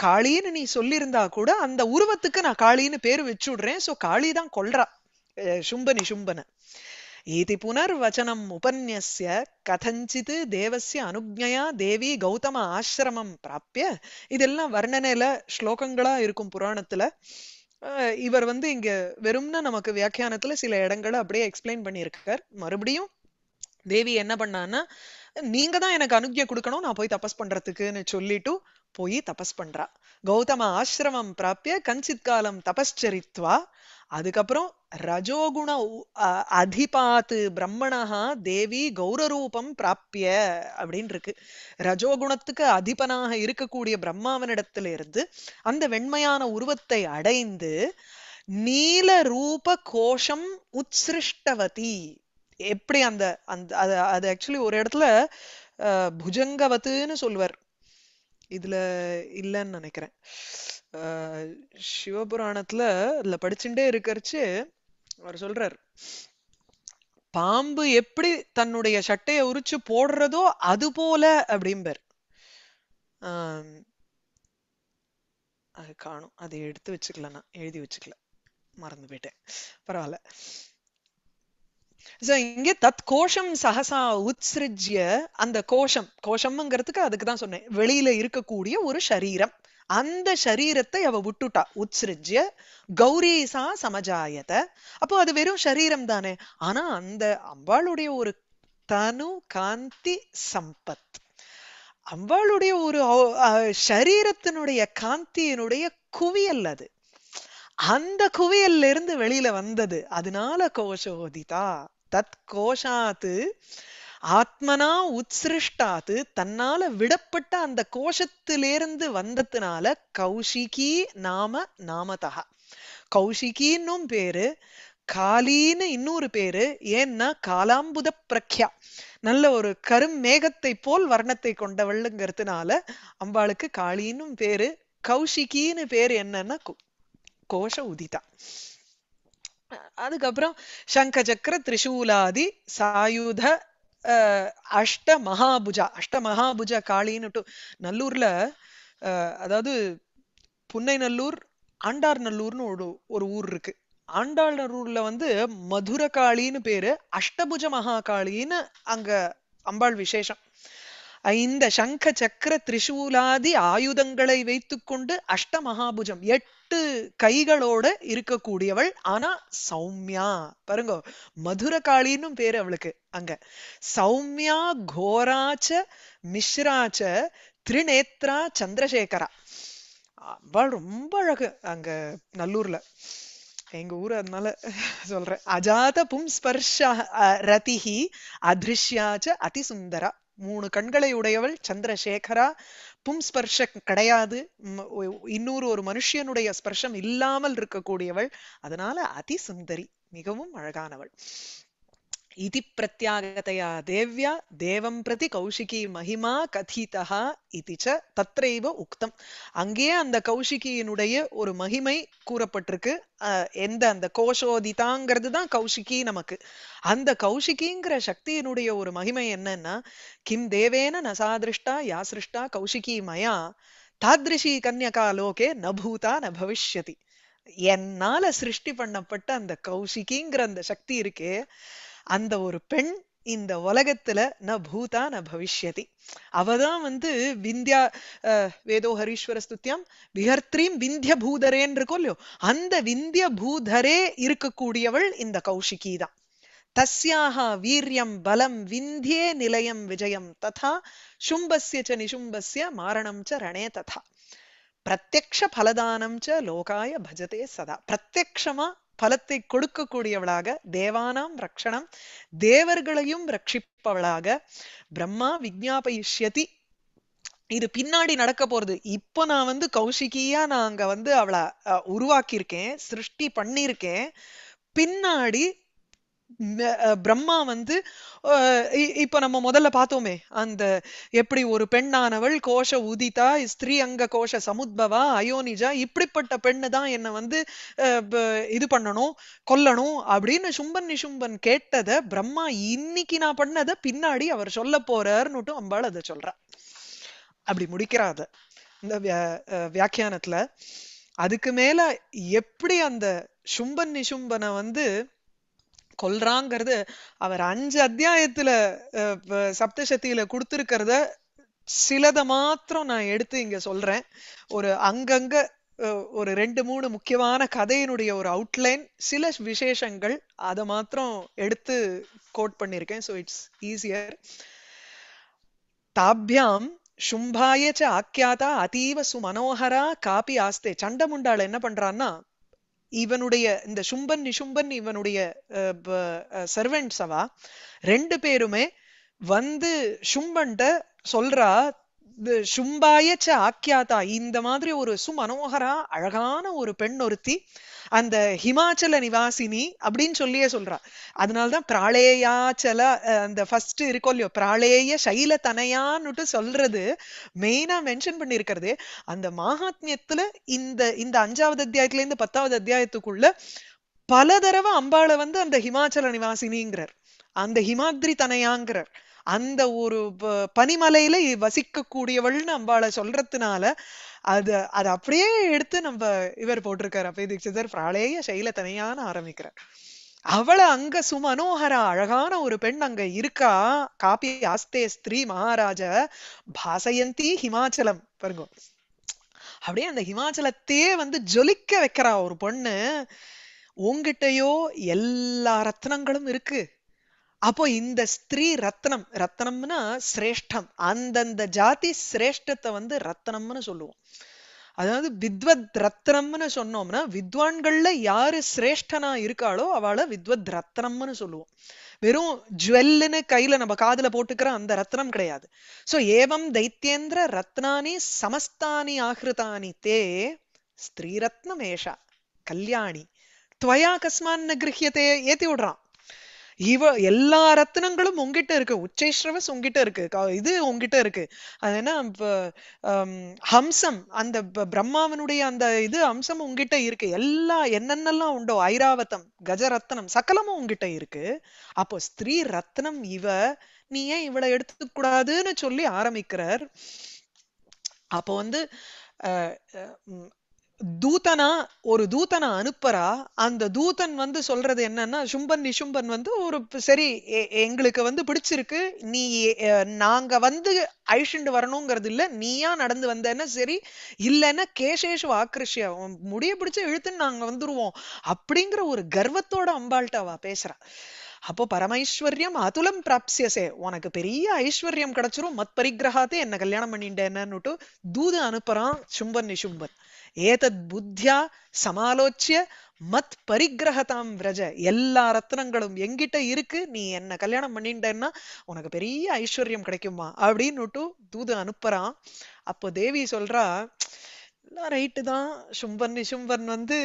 காளின்னு நீ சொல்லியிருந்தா கூட அந்த உருவத்துக்கு நான் காளின்னு பேர் விடுறேன் ஸோ காளி தான் கொல்றா சும்பனி சும்பனை இது புனர்வச்சனம் உபன்யஸ்ய கதஞ்சித் தேவசிய அனுஜயா தேவி கௌதம ஆசிரமம் பிராப்பிய இதெல்லாம் வர்ணனையில ஸ்லோகங்களா இருக்கும் புராணத்துல இவர் வந்து இங்க வெறும்னா நமக்கு வியாக்கியானத்துல சில இடங்களை அப்படியே எக்ஸ்பிளைன் பண்ணியிருக்கார் மறுபடியும் தேவி என்ன பண்ணான்னா நீங்க தான் எனக்கு அனுக்கிய கொடுக்கணும் நான் போய் தபஸ் பண்றதுக்குன்னு சொல்லிட்டு போய் தபஸ் பண்றா கௌதம ஆசிரமம் பிராப்பிய கஞ்சித் காலம் தபஸ்சரித்வா அதுக்கப்புறம் ரஜோகுண அதிபாத்து பிரம்மணஹா தேவி கௌரரூபம் பிராப்பிய அப்படின்னு இருக்கு ரஜோகுணத்துக்கு அதிபனாக இருக்கக்கூடிய இருந்து அந்த வெண்மையான உருவத்தை அடைந்து நீல ரூப கோஷம் உத்சிருஷ்டவதி எப்படி அந்த அந்த அது ஆக்சுவலி ஒரு இடத்துல புஜங்கவத்துன்னு சொல்வர் இதுல இல்லைன்னு நினைக்கிறேன் சிவபுராணத்துல இதுல படிச்சுட்டே இருக்கிறச்சு அவர் சொல்றார் பாம்பு எப்படி தன்னுடைய சட்டையை உரிச்சு போடுறதோ அது போல அப்படிம்பர் அது காணும் அதை எடுத்து வச்சுக்கலாம் நான் எழுதி வச்சுக்கல மறந்து போயிட்டேன் பரவாயில்ல ஸோ இங்கே தத் கோஷம் சகசா உத்ஸ்ருஜ்ய அந்த கோஷம் கோஷம்ங்கிறதுக்கு அதுக்கு தான் சொன்னேன் வெளியில இருக்கக்கூடிய ஒரு சரீரம் அந்த சரீரத்தை அவ விட்டுட்டா உத்ஸ்ருஜ்ய கௌரீசா சமஜாயத அப்போ அது வெறும் சரீரம் தானே ஆனா அந்த அம்பாளுடைய ஒரு தனு காந்தி சம்பத் அம்பாளுடைய ஒரு சரீரத்தினுடைய காந்தியினுடைய குவியல் அது அந்த குவியல்ல இருந்து வெளியில வந்தது அதனால கோஷோதிதா தத் கோஷாத்து ஆத்மனா உத்சிருஷ்டாத்து தன்னால விடப்பட்ட அந்த கோஷத்திலிருந்து வந்ததுனால கௌஷிகி நாம நாமதா கௌஷிகின்னும் பேரு காலின்னு இன்னொரு பேரு ஏன்னா காலாம்புத பிரக்யா நல்ல ஒரு கரும் மேகத்தை போல் வர்ணத்தை கொண்டவள்ங்கிறதுனால அம்பாளுக்கு காளின்னும் பேரு கௌஷிகின்னு பேர் என்னன்னா கோஷ உதிதா அதுக்கப்புறம் சங்க சக்கர திரிசூலாதி சாயுத அஷ்ட மகாபுஜா அஷ்ட மகாபுஜா காளின்னு நல்லூர்ல அதாவது புன்னை நல்லூர் ஆண்டார் நல்லூர்னு ஒரு ஒரு ஊர் இருக்கு ஆண்டாள் நல்லூர்ல வந்து மதுரகாளின்னு பேரு அஷ்டபுஜ மகாகாளின்னு அங்க அம்பாள் விசேஷம் இந்த சங்க சக்கர திரிசூலாதி ஆயுதங்களை வைத்துக்கொண்டு மகாபுஜம் எட்டு எட்டு கைகளோட இருக்கக்கூடியவள் ஆனா சௌமியா பாருங்க மதுர காளின்னு பேரு அவளுக்கு அங்க சௌமியா கோராச்ச மிஸ்ராச்ச திரிநேத்ரா சந்திரசேகரா அவள் ரொம்ப அழகு அங்க நல்லூர்ல எங்க ஊர் அதனால சொல்றேன் அஜாத பும் ஸ்பர்ஷ ரதிஹி அதிருஷ்யாச்ச அதிசுந்தரா மூணு கண்களை உடையவள் சந்திரசேகரா பும் ஸ்பர்ஷம் கிடையாது இன்னொரு ஒரு மனுஷியனுடைய ஸ்பர்ஷம் இல்லாமல் இருக்கக்கூடியவள் அதனால அதி சுந்தரி மிகவும் அழகானவள் இதி प्रत्यागतया தேவ்யா தேவம் பிரதி கௌஷிகி மகிமா கதிதா இது தத்ரைவ உக்தம் அங்கேயே அந்த கௌஷிகியினுடைய ஒரு மகிமை கூறப்பட்டிருக்கு எந்த அந்த கோஷோதிதாங்கிறது தான் கௌஷிகி நமக்கு அந்த கௌஷிகிங்கிற சக்தியினுடைய ஒரு மகிமை என்னன்னா கிம் தேவேன நசாதிருஷ்டா யாசிருஷ்டா கௌஷிகி மயா தாதிருஷி கன்யகா லோகே நபூதா ந பவிஷ்யதி என்னால சிருஷ்டி பண்ணப்பட்ட அந்த கௌஷிகிங்கிற அந்த சக்தி இருக்கே அந்த ஒரு பெண் இந்த உலகத்துல ந பூதா ந பவிஷ்யதி அவதான் வந்து விந்தியா வேதோ ஹரீஸ்வர ஸ்துத்தியம் விஹர்த்ரீம் விந்திய பூதரேன்னு இருக்கோ இல்லையோ அந்த விந்திய பூதரே இருக்கக்கூடியவள் இந்த கௌஷிகி தான் தஸ்யாக வீரியம் பலம் விந்தியே நிலையம் விஜயம் ததா சும்பஸ்ய ச நிஷும்பஸ்ய மாரணம் ச ரணே ததா பிரத்யக்ஷ பலதானம் ச லோகாய பஜதே சதா பிரத்யக்ஷமா பலத்தை கொடுக்கக்கூடியவளாக தேவானாம் ரக்ஷணம் தேவர்களையும் ரட்சிப்பவளாக பிரம்மா விஜாபயிஷ்யதி இது பின்னாடி நடக்க போறது இப்ப நான் வந்து கௌஷிகியா நான் அங்க வந்து அவளை உருவாக்கியிருக்கேன் சிருஷ்டி பண்ணியிருக்கேன் பின்னாடி பிரம்மா வந்து இப்ப நம்ம முதல்ல பார்த்தோமே அந்த எப்படி ஒரு பெண்ணானவள் கோஷ உதிதா ஸ்திரீ அங்க கோஷ சமுத்பவா அயோனிஜா இப்படிப்பட்ட பெண்ணு தான் என்ன வந்து இது பண்ணணும் கொல்லணும் அப்படின்னு சும்பன் நிஷும்பன் கேட்டதை பிரம்மா இன்னைக்கு நான் பண்ணத பின்னாடி அவர் சொல்ல போறாருன்னுட்டு அம்பாள் அதை சொல்றா அப்படி முடிக்கிறாத இந்த வியாக்கியானத்துல அதுக்கு மேல எப்படி அந்த சும்பன் நிஷும்பனை வந்து கொல்றாங்கிறது அவர் அஞ்சு அத்தியாயத்துல சப்தசக்தியில கொடுத்துருக்கிறத சிலத மாத்திரம் நான் எடுத்து இங்க சொல்றேன் ஒரு அங்கங்க ஒரு ரெண்டு மூணு முக்கியமான கதையினுடைய ஒரு அவுட்லைன் சில விசேஷங்கள் அதை மாத்திரம் எடுத்து கோட் பண்ணிருக்கேன் ஸோ இட்ஸ் ஈஸியர் தாபியாம் சும்பாய ச ஆக்கியாதா அதீவ சுமனோகரா காப்பி ஆஸ்தே சண்டமுண்டாள் என்ன பண்றான்னா இவனுடைய இந்த சும்பன் நிஷும்பன் இவனுடைய சர்வெண்ட்ஸ் அவா ரெண்டு பேருமே வந்து சும்பன்ட்ட சொல்றா சும்பாயச்ச ஆக்கியாதா இந்த மாதிரி ஒரு சுமனோகரா அழகான ஒரு பெண் ஒருத்தி அந்த ஹிமாச்சல நிவாசினி அப்படின்னு சொல்லியே சொல்றா அதனாலதான் பிராளேயாச்சல அந்த ஃபர்ஸ்ட் இருக்கோ இல்லையோ பிராளேய சைல தனையான்னுட்டு சொல்றது மெயினா மென்ஷன் பண்ணியிருக்கிறது அந்த மாகாத்மியத்துல இந்த இந்த அஞ்சாவது அத்தியாயத்துல இருந்து பத்தாவது அத்தியாயத்துக்குள்ள பல தடவை அம்பால வந்து அந்த ஹிமாச்சல நிவாசினிங்கிறார் அந்த ஹிமாத்ரி தனையாங்கிறார் அந்த ஒரு பனிமலையில வசிக்கக்கூடியவள்னு அம்பாளை சொல்றதுனால அது அதை அப்படியே எடுத்து நம்ம இவர் போட்டிருக்காரு அப்பய தீட்சிதர் பிராலேய சைல தனியான ஆரம்பிக்கிறார் அவளை அங்க சுமனோகரா அழகான ஒரு பெண் அங்க இருக்கா காப்பி ஆஸ்தே ஸ்திரீ மகாராஜ பாசயந்தி ஹிமாச்சலம் பாருங்க அப்படியே அந்த ஹிமாச்சலத்தையே வந்து ஜொலிக்க வைக்கிறா ஒரு பொண்ணு உங்ககிட்டயோ எல்லா ரத்னங்களும் இருக்கு அப்போ இந்த ஸ்திரீ ரத்னம் ரத்னம்னா சிரேஷ்டம் அந்தந்த ஜாதி சிரேஷ்டத்தை வந்து ரத்னம்னு சொல்லுவோம் அதாவது வித்வத் ரத்னம்னு சொன்னோம்னா வித்வான்கள்ல யாரு சிரேஷ்டனா இருக்காளோ அவளை வித்வத் ரத்னம்னு சொல்லுவோம் வெறும் ஜுவல்லுன்னு கையில நம்ம காதுல போட்டுக்கிற அந்த ரத்னம் கிடையாது சோ ஏவம் தைத்தியேந்திர ரத்னானி சமஸ்தானி ஆகிருதானி தே ஸ்திரீரத்னம் ஏஷா கல்யாணி துவயா கஸ்மான் கிரகியத்தை ஏத்தி விடுறான் இவ எல்லா ரத்னங்களும் உங்ககிட்ட இருக்கு உச்சேஸ்ரவஸ் உங்ககிட்ட இருக்கு இது உங்ககிட்ட இருக்கு அது என்ன ஹம்சம் அந்த பிரம்மாவனுடைய அந்த இது அம்சம் உங்ககிட்ட இருக்கு எல்லா என்னென்னலாம் உண்டோ ஐராவதம் கஜரத்னம் சகலமும் உங்ககிட்ட இருக்கு அப்போ ஸ்திரீ ரத்னம் இவ நீ ஏன் இவளை எடுத்துக்கூடாதுன்னு சொல்லி ஆரம்பிக்கிறார் அப்போ வந்து தூதனா ஒரு தூதனை அனுப்புறா அந்த தூதன் வந்து சொல்றது என்னன்னா சும்பன் நிஷும்பன் வந்து ஒரு சரி எங்களுக்கு வந்து பிடிச்சிருக்கு நீ நாங்க வந்து அழிச்சுண்டு வரணுங்கிறது இல்ல நீயா நடந்து வந்தேன்னா சரி இல்லைன்னா கேசேஷு ஆக்கிருஷியா முடிய பிடிச்ச இழுத்துன்னு நாங்க வந்துருவோம் அப்படிங்கிற ஒரு கர்வத்தோட அம்பாள்கிட்ட அவ பேசுறான் அப்போ பரமைஸ்வர்யம் அதுலம் பிராப்சியசே உனக்கு பெரிய ஐஸ்வர்யம் கிடைச்சிரும் மத் பரிகிரகாத்தே என்ன கல்யாணம் பண்ணிட்டேன்னுட்டு தூது அனுப்புறான் சும்பன் நிஷும்பன் ஏதத் புத்தியா சமாலோச்சிய மத் பரிகிரகதாம் விரஜ எல்லா ரத்னங்களும் எங்கிட்ட இருக்கு நீ என்ன கல்யாணம் பண்ணிட்டேன்னா உனக்கு பெரிய ஐஸ்வர்யம் கிடைக்குமா அப்படின்னுட்டு தூது அனுப்புறான் அப்போ தேவி சொல்றா எல்லாம் ரைட்டு தான் சும்பன் சும்பன் வந்து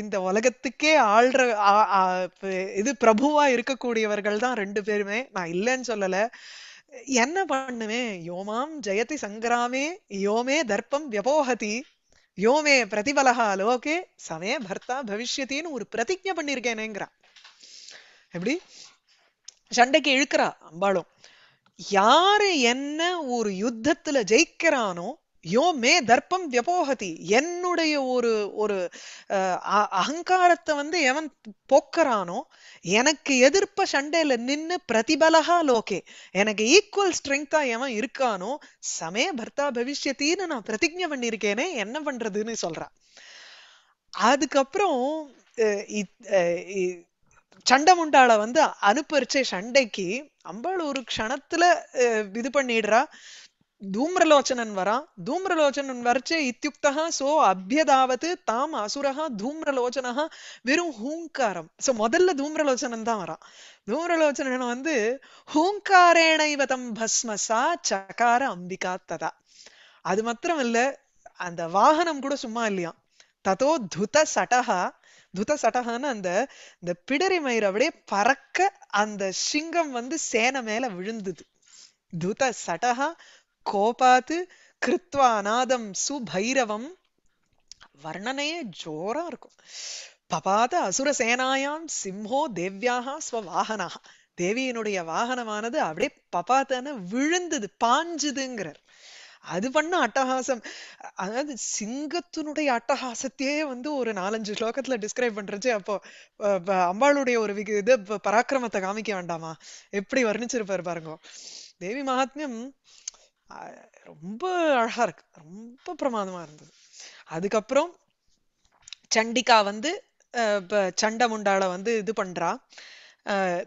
இந்த உலகத்துக்கே ஆள்ற இது பிரபுவா இருக்கக்கூடியவர்கள் தான் ரெண்டு பேருமே நான் இல்லைன்னு சொல்லலை என்ன பண்ணுவேன் யோமாம் ஜெயதி சங்கராமே யோமே தர்ப்பம் வியபோகதி யோமே பிரதிபலகா லோகே சமய பர்த்தா பவிஷ்யத்தின்னு ஒரு பிரதிஜை பண்ணிருக்கேனேங்கிறா எப்படி சண்டைக்கு இழுக்கிறா அம்பாளும் யாரு என்ன ஒரு யுத்தத்துல ஜெயிக்கிறானோ யோ மே தர்ப்பம் வியபோகதி என்னுடைய ஒரு ஒரு அகங்காரத்தை வந்து எவன் போக்குறானோ எனக்கு எதிர்ப்ப சண்டையில நின்னு பிரதிபலகா லோகே எனக்கு ஈக்குவல் ஸ்ட்ரெங்கா எவன் இருக்கானோ சமே பர்த்தா பவிஷ்யத்தின்னு நான் பிரதிஜை பண்ணிருக்கேனே என்ன பண்றதுன்னு சொல்றான் அதுக்கப்புறம் சண்டை முண்டால வந்து அனுப்பரிச்ச சண்டைக்கு அம்பாள் ஒரு க்ஷணத்துல இது பண்ணிடுறா தூம்ரலோச்சனன் வரா தூம்ரலோச்சனன் வரச்சே இத்தியுக்தா சோ அபியதாவது தாம் அசுரஹா தூம்ரலோச்சனஹா வெறும் ஹூங்காரம் சோ முதல்ல தூம்ரலோச்சனன் தான் வரா தூம்ரலோச்சனன் வந்து ஹூங்காரேணைவதம் பஸ்மசா சகார அம்பிகா ததா அது மாத்திரம் இல்ல அந்த வாகனம் கூட சும்மா இல்லையா ததோ துத சடஹா துத சடகான்னு அந்த இந்த பிடரி மயிர் அப்படியே பறக்க அந்த சிங்கம் வந்து சேனை மேல விழுந்தது துத சடஹா கோபாத்து கிருத்வா அநாதம் சுபைரவம் வர்ணனையே ஜோரா இருக்கும் பபாத அசுர சேனாயாம் சிம்ஹோ தேவ்யாக ஸ்வவாகனாக தேவியினுடைய வாகனமானது அப்படியே பபாத்தன விழுந்தது பாஞ்சுதுங்கிறார் அது பண்ண அட்டகாசம் அதாவது சிங்கத்தினுடைய அட்டகாசத்தையே வந்து ஒரு நாலஞ்சு ஸ்லோகத்துல டிஸ்கிரைப் பண்றது அப்போ அம்பாளுடைய ஒரு இது பராக்கிரமத்தை காமிக்க வேண்டாமா எப்படி வர்ணிச்சிருப்பாரு பாருங்க தேவி மகாத்மியம் ரொம்ப அழகா இருக்கு ரொம்ப பிரமாதமா இருந்தது அதுக்கப்புறம் சண்டிகா வந்து சண்டமுண்டால வந்து இது பண்றா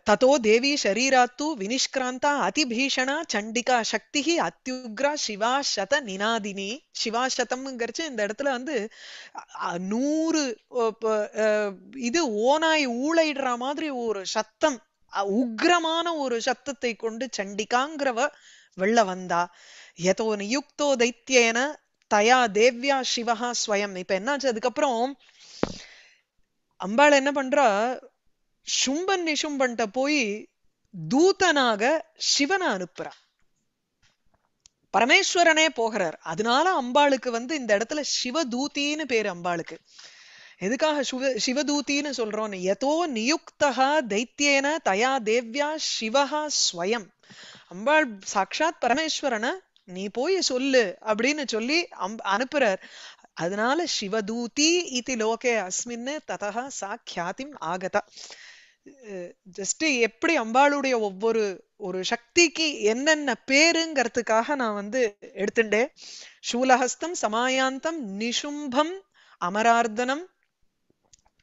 ததோ தேவி ஷரீராத்து வினிஷ்கிராந்தா அதிபீஷணா சண்டிகா சக்தி அத்தியுக்ரா சிவாசத நினாதினி சிவாசதம்ங்கிறச்சு இந்த இடத்துல வந்து நூறு இது ஓனாய் ஊழிடுற மாதிரி ஒரு சத்தம் உக்ரமான ஒரு சத்தத்தை கொண்டு சண்டிகாங்கிறவ வெள்ள வந்தா எதோ நியுக்தோ தைத்தியன தயா தேவ்யா சிவஹா ஸ்வயம் இப்ப என்னாச்சு அதுக்கப்புறம் அம்பாள் என்ன பண்றா சும்பன் நிஷும்பன்ட்ட போய் தூதனாக சிவனை அனுப்புறா பரமேஸ்வரனே போகிறார் அதனால அம்பாளுக்கு வந்து இந்த இடத்துல சிவதூத்தின்னு பேரு அம்பாளுக்கு எதுக்காக சிவ சிவதூத்தின்னு சொல்றோம் எதோ நியுக்தா தைத்தியன தயா தேவ்யா சிவஹா ஸ்வயம் அம்பாள் சாட்சாத் பரமேஸ்வரனை நீ போய் சொல்லு அப்படின்னு சொல்லி அனுப்புறார் அதனால சிவதூதி இது லோகே அஸ்மின்னு ததா சா கியாத்திம் ஆகதா ஜஸ்ட் எப்படி அம்பாளுடைய ஒவ்வொரு ஒரு சக்திக்கு என்னென்ன பேருங்கிறதுக்காக நான் வந்து எடுத்துட்டேன் சூலஹஸ்தம் சமாயாந்தம் நிஷும்பம் அமரார்த்தனம்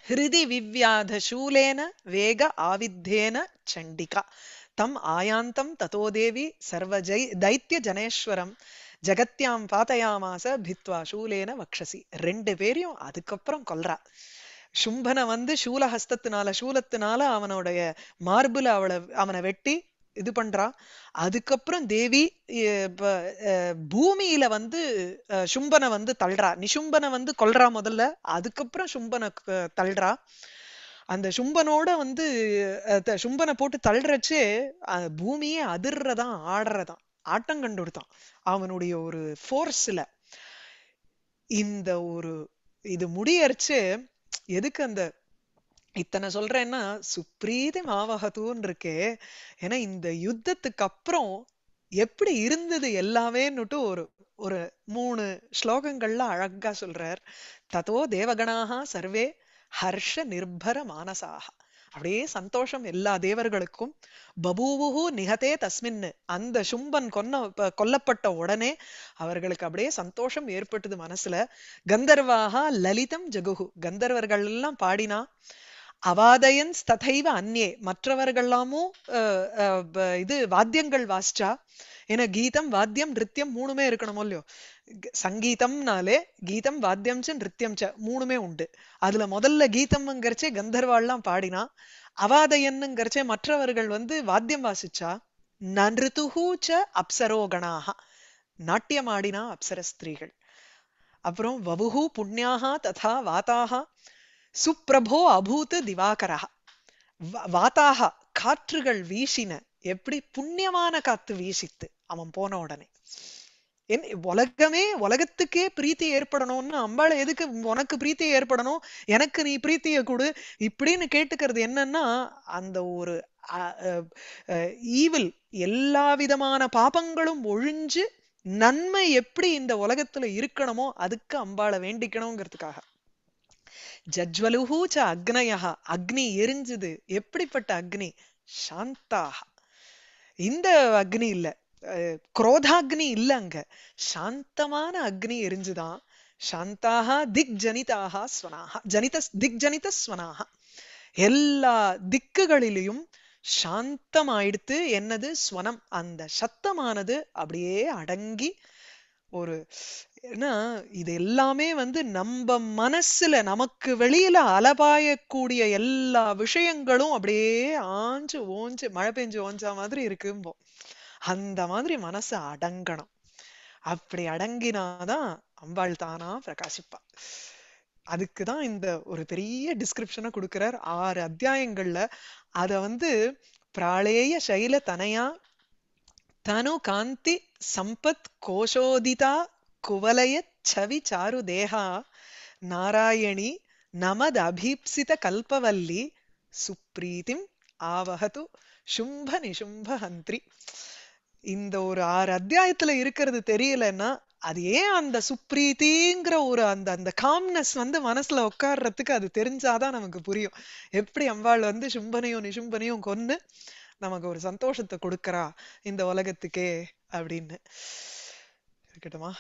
ஹிருதி விவ்யாத சூலேன வேக ஆவித்தேன சண்டிகா தம் ஆயாந்தம் ததோ தேவி சர்வஜை தைத்திய ஜனேஸ்வரம் ஜெகத்யாம் பாத்தயாமாச பித்வா சூலேன வக்ஷசி ரெண்டு பேரையும் அதுக்கப்புறம் கொல்றா சும்பனை வந்து சூல ஹஸ்தத்தினால சூலத்தினால அவனுடைய மார்புல அவளை அவனை வெட்டி இது பண்றா அதுக்கப்புறம் தேவி பூமியில வந்து சும்பனை வந்து தள்ளுறா நிசும்பனை வந்து கொல்றா முதல்ல அதுக்கப்புறம் சும்பனை தள்ளுறா அந்த சும்பனோட வந்து சும்பனை போட்டு தள்ளுறச்சே பூமியே அதிர்றதான் ஆடுறதான் ஆட்டம் கண்டுதான் அவனுடைய ஒரு ஃபோர்ஸ்ல இந்த ஒரு இது முடியறச்சு எதுக்கு அந்த இத்தனை சொல்றேன்னா சுப்ரீதி மாவகத்தூன் இருக்கே ஏன்னா இந்த யுத்தத்துக்கு அப்புறம் எப்படி இருந்தது எல்லாமேன்னுட்டு ஒரு ஒரு மூணு ஸ்லோகங்கள்ல அழகா சொல்றார் ததோ தேவகணாக சர்வே ஹர்ஷ நிர்பர மானசாக அப்படியே சந்தோஷம் எல்லா தேவர்களுக்கும் பபூவுகு நிகதே தஸ்மின்னு அந்த சும்பன் கொன்ன கொல்லப்பட்ட உடனே அவர்களுக்கு அப்படியே சந்தோஷம் ஏற்பட்டது மனசுல கந்தர்வாக லலிதம் ஜகுஹு கந்தர்வர்கள் எல்லாம் பாடினா அவாதயன் ததைவ அந்நே மற்றவர்கள்லாமும் இது வாத்தியங்கள் வாசிச்சா ஏன்னா கீதம் வாத்தியம் நிறியம் மூணுமே இருக்கணுமோ இல்லையோ சங்கீதம்னாலே கீதம் வாத்தியம் நிறியம் ச மூணுமே உண்டு அதுல முதல்ல கீதம்ங்கிறச்சே கந்தர்வாள்லாம் பாடினா அவாதையன்னுங்கிறச்சே மற்றவர்கள் வந்து வாத்தியம் வாசிச்சா நன்றுதுகூச்ச அப்சரோகணாக நாட்டியம் ஆடினா அப்சர ஸ்திரீகள் அப்புறம் வபுஹூ புண்ணியாக ததா வாத்தாக சுப்பிரபோ அபூத் திவாகரா வாத்தாக காற்றுகள் வீசின எப்படி புண்ணியமான காத்து வீசித்து அவன் போன உடனே என் உலகமே உலகத்துக்கே பிரீத்தி ஏற்படணும்னு அம்பாள் எதுக்கு உனக்கு பிரீத்தி ஏற்படணும் எனக்கு நீ பிரீத்தியை கொடு இப்படின்னு கேட்டுக்கிறது என்னன்னா அந்த ஒரு ஈவில் எல்லா விதமான பாபங்களும் ஒழிஞ்சு நன்மை எப்படி இந்த உலகத்துல இருக்கணுமோ அதுக்கு அம்பாளை வேண்டிக்கணுங்கிறதுக்காக ச அக்னயா அக்னி எரிஞ்சுது எப்படிப்பட்ட அக்னி சாந்தாகா இந்த அக்னி இல்ல குரோதாக்னி இல்ல அங்க சாந்தமான அக்னி எரிஞ்சுதான் சாந்தாக திக் ஜனிதாக ஸ்வனாக ஜனித திக் ஜனித ஸ்வனாக எல்லா திக்குகளிலையும் சாந்தமாயிடுத்து என்னது ஸ்வனம் அந்த சத்தமானது அப்படியே அடங்கி ஒரு ஏன்னா இது எல்லாமே வந்து நம்ம மனசுல நமக்கு வெளியில அலபாயக்கூடிய எல்லா விஷயங்களும் அப்படியே ஆஞ்சு ஓஞ்சு மழை பெஞ்சு ஓஞ்சா மாதிரி இருக்கும்போ அந்த மாதிரி மனசு அடங்கணும் அப்படி அடங்கினாதான் அம்பாள் தானா பிரகாசிப்பா அதுக்குதான் இந்த ஒரு பெரிய டிஸ்கிரிப்ஷனை கொடுக்கிறார் ஆறு அத்தியாயங்கள்ல அத வந்து பிராளேய சைல தனையா தனு காந்தி சம்பத் கோஷோதிதா குவலயச் சவி சாருதேகா நாராயணி நமதபீப்சித கல்பவல்லி சுப்ரீதிம் ஆவகது சும்ப நிசும்ப ஹந்திரி இந்த ஒரு ஆறு அத்தியாயத்துல இருக்கிறது தெரியலன்னா அது ஏன் அந்த சுப்ரீதிங்கிற ஒரு அந்த அந்த காம்னஸ் வந்து மனசுல உட்கார்றதுக்கு அது தெரிஞ்சாதான் நமக்கு புரியும் எப்படி அம்பாள் வந்து சும்பனையும் நிசும்பனையும் கொன்னு நமக்கு ஒரு சந்தோஷத்தை கொடுக்கறா இந்த உலகத்துக்கே அப்படின்னு இருக்கட்டுமா